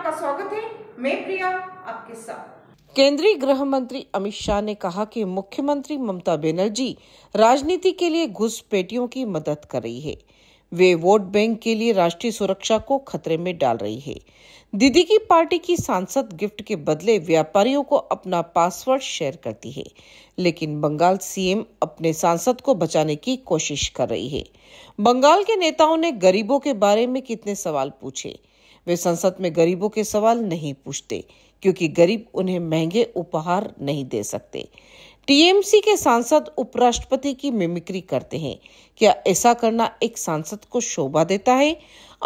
आपका स्वागत है मैं प्रिया आपके साथ केंद्रीय गृह मंत्री अमित शाह ने कहा कि मुख्यमंत्री ममता बनर्जी राजनीति के लिए घुसपैठियों की मदद कर रही है वे वोट बैंक के लिए राष्ट्रीय सुरक्षा को खतरे में डाल रही है दीदी की पार्टी की सांसद गिफ्ट के बदले व्यापारियों को अपना पासवर्ड शेयर करती है लेकिन बंगाल सीएम अपने सांसद को बचाने की कोशिश कर रही है बंगाल के नेताओं ने गरीबों के बारे में कितने सवाल पूछे वे संसद में गरीबों के सवाल नहीं पूछते क्योंकि गरीब उन्हें महंगे उपहार नहीं दे सकते टीएमसी के सांसद उपराष्ट्रपति की मिमिक्री करते हैं क्या ऐसा करना एक सांसद को शोभा देता है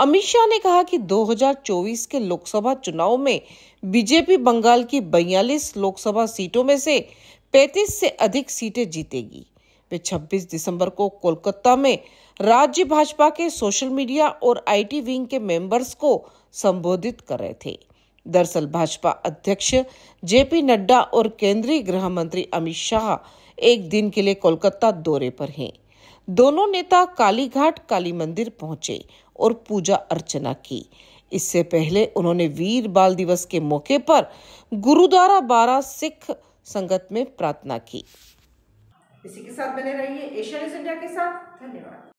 अमित शाह ने कहा कि 2024 के लोकसभा चुनाव में बीजेपी बंगाल की बयालीस लोकसभा सीटों में से 35 से अधिक सीटें जीतेगी वे 26 दिसंबर को कोलकाता में राज्य भाजपा के सोशल मीडिया और आईटी विंग के मेंबर्स को संबोधित कर रहे थे दरअसल भाजपा अध्यक्ष जेपी नड्डा और केंद्रीय गृह मंत्री अमित शाह एक दिन के लिए कोलकाता दौरे पर हैं दोनों नेता कालीघाट काली मंदिर पहुंचे और पूजा अर्चना की इससे पहले उन्होंने वीर बाल दिवस के मौके पर गुरुद्वारा बारह सिख संगत में प्रार्थना की इसी के साथ बने रहिए एशियन न्यूज इंडिया के साथ धन्यवाद